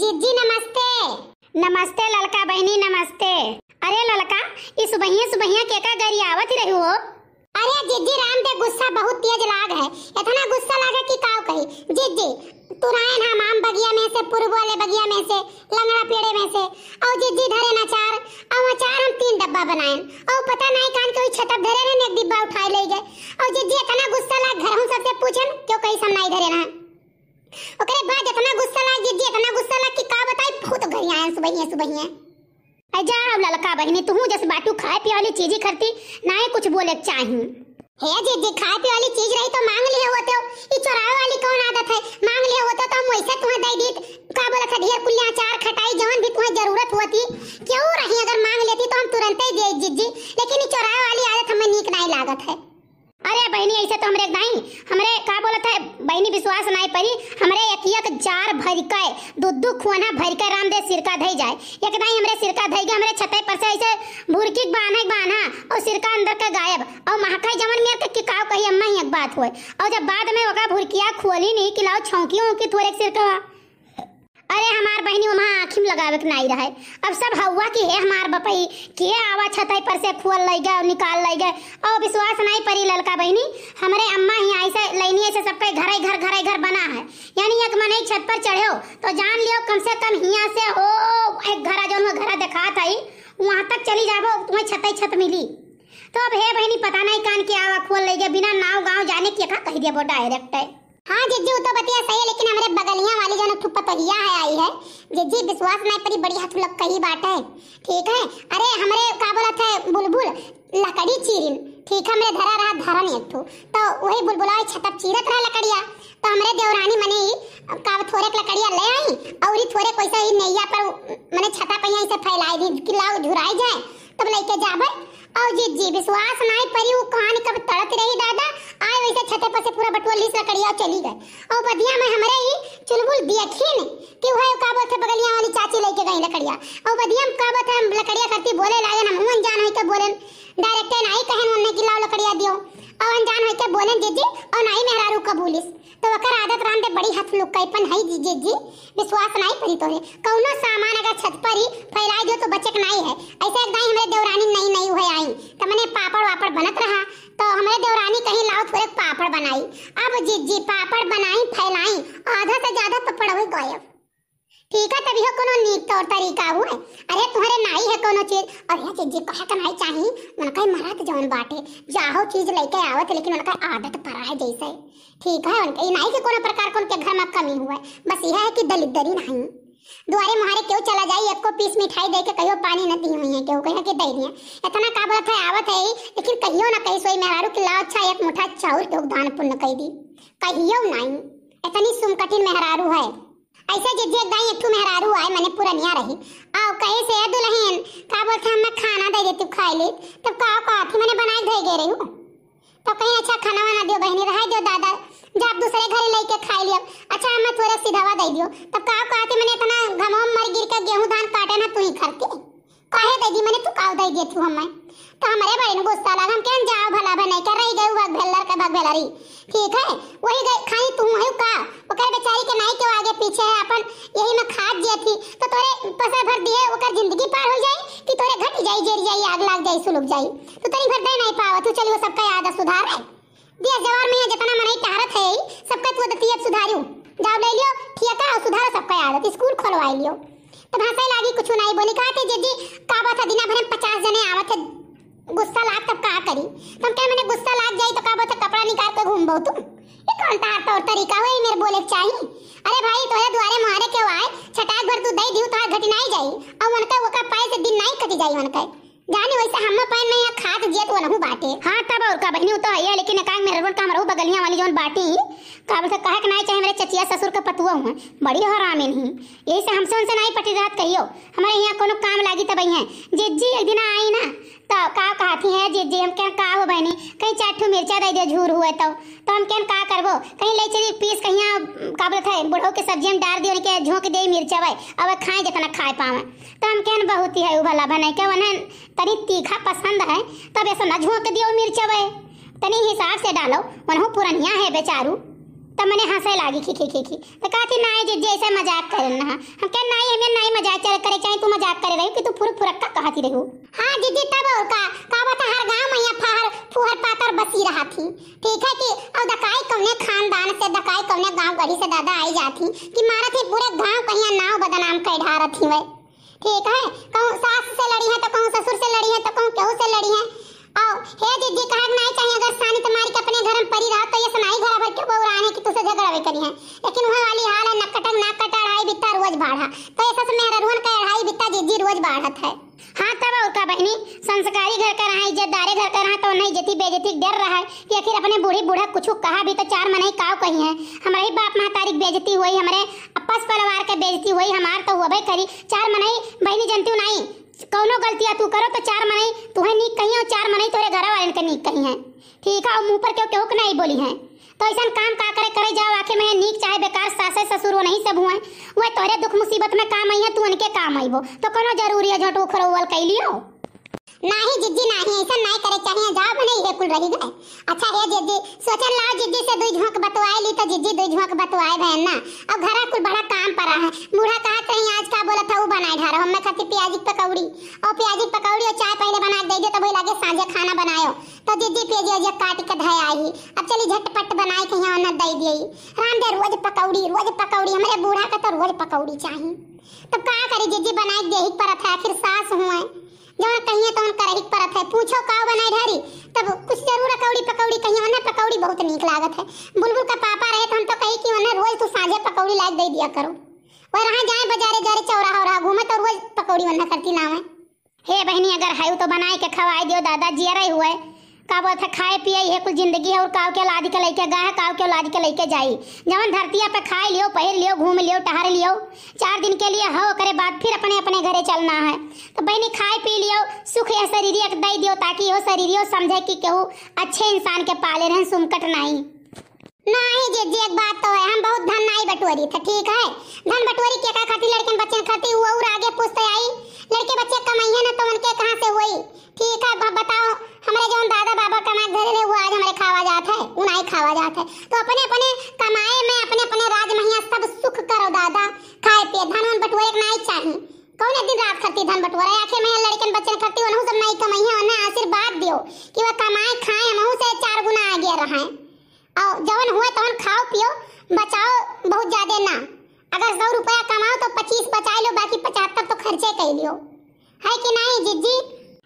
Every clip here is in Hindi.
जी जी नमस्ते नमस्ते ललका बहनी नमस्ते अरे लड़का इस सुबहिया सुबहिया के का गरी आवत रही हो अरे जीजी राम दे गुस्सा बहुत तेज लाग है इतना गुस्सा लागे कि काव कही जीजी रहे ना माम बगिया में से पूर्व वाले बगिया में से लंगड़ा पेड़े में से और जीजी धरे ना चार और चार हम तीन डब्बा बनाए और पता नहीं कान कोई छतब धरे ने एक डिब्बा उठाई ले गए और जीजी इतना गुस्सा लाग घर हम सबसे पूछन क्यों कहीं हम नहीं धरे ना ओकरे बाद इतना गुस्सा लाग जी इतना गुस्सा लाग कि का बताई बहुत घर आए सुबह ही सुबह ही अरे जा ललका बहिनी तू जस बाटू खाए पिए वाली चीजें करती ना ही कुछ बोले चाहिए हे जे जे खाए पिए वाली चीज रही तो मांग लिए होते हो ये चुरावे वाली कौन आदत है मांग लिए होते तो हम वैसे तुम्हें दे दी का बोला था ढेर कुल्ले अचार खटा धई जाए या कि भाई हमरे सिरका धई गया हमरे छतई पर से ऐसे भूरकी बाना बाना और सिरका अंदर का गायब और महाकाई जमन में के तो की काव कही अम्मा ही एक बात होए और जब बाद में ओका भूरकिया खोली नहीं किलाओ छौकी उनकी थोड़े सिरका अरे हमार बहनी वहाँ आखिम लगावे के नहीं रहे अब सब हवा की है हमार बपई के आवा छतई पर से खुअल लई गए निकाल लई गए और विश्वास नहीं परी ललका बहनी हमारे अम्मा ही ऐसे लैनी ऐसे सबके घर घर घर घर बना है यानी एक मन एक छत पर चढ़े हो तो जान लियो कम से कम हिया से हो एक घर जो घर देखा था वहाँ तक चली जाबो तुम्हें छतई छत मिली तो अब हे बहनी पता नहीं कान के आवा खोल ले गए बिना नाव गाँव जाने की कह दिया डायरेक्ट है हाँ जिज्जी तो बतिया सही है लेकिन हमारे बगलिया वाली जो तो पतरिया है आई है जीजी विश्वास नहीं परी बड़ी हाथ लग कही बात है ठीक है अरे हमारे का बोला था बुलबुल लकड़ी चीरिन ठीक है मेरे धरा रहा धरा नहीं तो तो वही बुलबुला छतप चीरत रहा लकड़िया तो हमारे देवरानी मने का थोड़े लकड़िया ले आई और ही थोड़े कैसे ही नैया पर मने छता पर ऐसे फैलाई दी कि लाओ झुराई जाए तब लेके जाबे और जीजी विश्वास नहीं परी वो कहानी कब तड़त रही दादा आए वैसे छते पर से पूरा बटुआ लीस लकड़िया और चली गए और बदिया में हमारे ही चुलबुल देखी ने कि वह का बोलते बगलिया वाली चाची लेके गई लकड़िया और बदिया में का बोलते हम लकड़िया करती बोले लागे हम मन जान होई के तो बोले डायरेक्ट नहीं कहन उन्होंने कि लाओ लकड़िया दियो और जान होई के तो बोले जीजी और नहीं मेरा मेहरारू कबूलिस तो अगर आदत राम दे बड़ी हथ लुक का अपन है जीजी जी विश्वास नहीं परी तोरे कौनो सामान अगर छत पर ही फैला दियो तो बचक नहीं है ऐसे एक दाई हमरे देवरानी नई नई हुए आई तो मैंने पापड़ वापड़ बनत रहा तो हमारे देवरानी कहीं लाउत तो करे पापड़ बनाई अब जी जी पापड़ बनाई फैलाई आधा से ज्यादा पपड़ हुई गायब ठीक है तभी हो कोनो नीक तौर तरीका है अरे तुम्हारे नाई है कोनो चीज अरे जी जी कहा कमाई तो चाहिए मन का मरत जवन बाटे जाहो चीज लेके आवत लेकिन उनका आदत पड़ा है जैसे ठीक है उनके नाई के कोनो प्रकार कोन के घर में कमी हुआ है बस यह है कि दलित दरी नहीं दुआरे मुहारे क्यों चला जाई एक को पीस मिठाई देके कहियो पानी न दी हुई है क्यों कहियो के दई दिए इतना का बोलत है आवत है लेकिन कहियो ना कही सोई मेवारू के ला अच्छा एक मुठा चाउर के दान पुण्य कह दी कहियो नहीं इतनी सुमकटिन मेहरारू है ऐसे जिद्दी एक दाई एकठू मेहरारू आए मैंने पूरा पुरनिया रही आओ कहे से दुल्हन का बोलत है मैं खाना दे देती खा ले तब का का थी मैंने बनाई दे गई रही हूं तो कहीं अच्छा खाना वाना दियो बहनी रह दियो दादा जा दूसरे घर लेके खाई लियो अच्छा हमें थोड़ा सीधावा दे दियो तब कहा कहा मैंने इतना घमाम मर गिर के गेहूं धान काटे ना तू ही करती काहे दई दी मने तू तो काव दई देथु हमें तो हमारे बड़े ने गुस्सा लगा हम कहन जाओ भला भने कर रही गयो भाग भेलर का भाग भेलरी ठीक है वही गई खाई तू है का वो कह बेचारी के नाई के आगे पीछे है अपन यही में खाद जे थी तो तोरे पसा भर दिए ओकर जिंदगी पार हो जाई कि तोरे घट जाई जेर जाई आग लाग जाई सुलग जाई तो तनी भर दे नहीं पावत तू चली वो सबका याद सुधार है दिया जवार में जितना मने कहरत है सबका तू दतियत सुधारियो जाओ ले लियो ठीक है सुधारो सबका याद स्कूल खोलवाई लियो तो हंसे लागी कुछ नहीं बोली कहा थे जी का बात है दिना भर में पचास जने आवत है गुस्सा लाग तब का करी तो हम कह मैंने गुस्सा लाग जाई तो का बात है कपड़ा निकाल के घूम बहु तुम ये कौन ता तौर तरीका हुआ मेरे बोले चाहिए अरे भाई तोरे द्वारे मारे के आए छटाक भर तू दई दियो तो घटनाई जाई और मन का पाए से दिन नहीं कटी जाई मन का जाने वैसे हम पैन में या खात जियत वो नहू बाटे हां तब और का बहनी तो है लेकिन एकांग में रोड का मरहू बगलिया वाली जोन बाटी का बोलते कहे के नहीं चाहे मेरे चचिया ससुर के पतुआ हुआ बड़ी हरामिन ही यही से हमसे उनसे नहीं पटी रात कहियो हमारे यहाँ कोनो काम लागी तब है जिज्जी एक दिन आई ना तो का कहती है जिज्जी हम क्या का हो बहनी कहीं चाटू मिर्चा दे दे झूर हुए तो तो हम क्या का करबो कहीं ले चली पीस कहीं का बोलते हैं बुढ़ो के सब्जी में डाल दियो के झोंक दे मिर्चा भाई अब खाए जितना खाए पावे तो हम कहन बहुत ही है उबला भला नहीं क्या तनी तीखा पसंद है तब ऐसा न झोंक दियो मिर्चा भाई तनी हिसाब से डालो वनहु पुरनिया है बेचारू तब मैंने हंसे हाँ लागी खी खी खी खी तो कहा थी ना जे जैसे मजाक कर करना हाँ। हम कह ना ये मैं ना मजाक चल करे चाहे तू मजाक कर रही हो कि तू फुर फुरक का कहती रही हो हां जिज्जे तब और का का बता हर गांव में या फहर फुहर पातर बसी रहा थी ठीक है कि और दकाई कौने खानदान से दकाई कौने गांव गली से दादा आई जाती कि मारा थे पूरे गांव कहीं नाव बदनाम कर ढा रही थी मैं ठीक है कहूँ सास से लड़ी है तो कहूँ ससुर से लड़ी है तो कहूँ केहू से लड़ी है और हे जिज्जे कहा नहीं चाहिए अगर सानी तुम्हारी के अपने करी हैं लेकिन वहां वाली हाल है नकटक ना कटा अढ़ाई बिता रोज बाढ़ा तो ऐसा समय रघुवन का अढ़ाई बिता जीजी रोज बाढ़त है हाँ तब का बहनी संस्कारी घर का रहा इज्जतदारे घर का रहा तो नहीं जती बेजती डर रहा है कि आखिर अपने बूढ़ी बूढ़ा कुछ कहा भी तो चार मन ही काव कही है हमारे बाप महतारी बेजती हुई हमारे अपस परिवार के बेजती हुई हमार तो हुआ करी चार मन ही बहनी जनती नहीं कौनो गलतियाँ तू करो तो चार मनाई तुम्हें नीक कही और चार मनाई तुम्हारे घर वाले के नीक कही है ठीक है मुँह पर क्यों क्यों नहीं बोली है तो ऐसा काम का करे करे जाओ आखिर में नीक चाहे बेकार सासे ससुर वो नहीं सब हुए वह तोरे दुख मुसीबत में काम आई है तू उनके काम आई वो तो कोनो जरूरी है झट उखरो उल कई लियो नहीं जिद्दी नहीं ऐसा नहीं करे चाहिए जाओ बने ये कुल रही गए अच्छा हे जिद्दी सोचन लाओ जिद्दी से दो तो जिज्जी दुई झोंक बतवाए बहन ना अब घर कुल बड़ा काम पड़ा है बूढ़ा कहा कहीं आज का बोला था वो बनाए ढा रहा मैं खाती प्याजी की पकौड़ी और प्याजी की पकौड़ी और चाय पहले बना दे दे तो भाई लगे सांझे खाना बनायो तो जिज्जी प्याजी आज काट के धाय आई अब चली झटपट बनाए के यहां ना दे दिए राम दे रोज पकौड़ी रोज पकौड़ी हमारे बूढ़ा का तो रोज पकौड़ी चाहिए तो का करे जिज्जी बनाए देही परत था आखिर सास हुए जोन कहिए तो उनका करेक परत है पूछो का बनाए ढारी तब कुछ जरूर अकौड़ी पकौड़ी कहिए ना पकौड़ी बहुत नीक लागत है बुलबुल का पापा रहे तो हम तो कही कि वरना रोज तू तो साझे पकौड़ी लाइक दे दिया करो और रहा जाए बाजारे जारे चौराहा रहा घूमे तो रोज पकौड़ी वरना करती ना है हे बहनी अगर है तो बनाए के खवाए दियो दादा जिया रही हुआ है का बोलत खाए पिए ये कुल जिंदगी है और काव के औलाद के लेके गए हैं काव के औलाद के लेके जाई जवन धरती पे खाए लियो पहन लियो घूम लियो टहर लियो चार दिन के लिए हो करे बाद फिर अपने अपने घरे चलना है तो बहनी खाए पी लियो सुख या शरीर एक दई दियो ताकि यो शरीर समझे कि केहू अच्छे इंसान के पाले रहें सुमकट नहीं नहीं जी जी एक बात तो है हम बहुत धन नहीं बटोरी था तो ठीक है धन बटोरी के का खाती लड़के बच्चे खाती हुआ और आगे पूछते आई लड़के बच्चे कमाई है ना तो उनके कहाँ से हुई ठीक है बताओ हमारे जो दादा बाबा कमाए घर ले वो आज हमारे खावा जात है उनाई खावा जात है तो अपने अपने कमाए में अपने अपने राज महिया सब सुख करो दादा खाए पिए धन वन बटुआ एक नाई चाहिए कौन दिन रात खाती धन बटुआ आखिर में लड़कन बच्चन खाती वनहु सब नाई कमाई है उन्हें आशीर्वाद दियो कि वह कमाए खाए हमहु से चार गुना आ गया रहें और जवन हुए तवन खाओ पियो बचाओ बहुत ज्यादा ना अगर सौ रुपया कमाओ तो पच्चीस बचा लो बाकी पचहत्तर तो खर्चे कर लियो है कि नहीं जिज्जी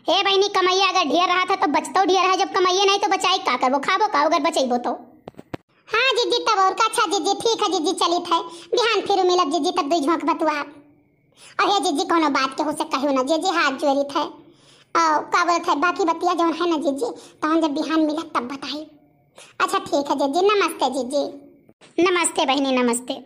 हे बहनी कमैया अगर ढेर रहा था तो बचतो ढेर है जब कमैया नहीं तो बचाई का करबो खाबो का अगर बचैबो तो हाँ जीजी तब और का अच्छा जीजी ठीक है जीजी चलित है बिहान फिर मिलब जीजी तब दुई झोंक बतुआ और हे जीजी कोनो बात के हो से कहियो ना जीजी हाथ जोड़ित है और का बोलत है बाकी बतिया जौन है ना जीजी तहन जब बिहान मिलत तब बताई अच्छा ठीक है जीजी नमस्ते जीजी नमस्ते बहनी नमस्ते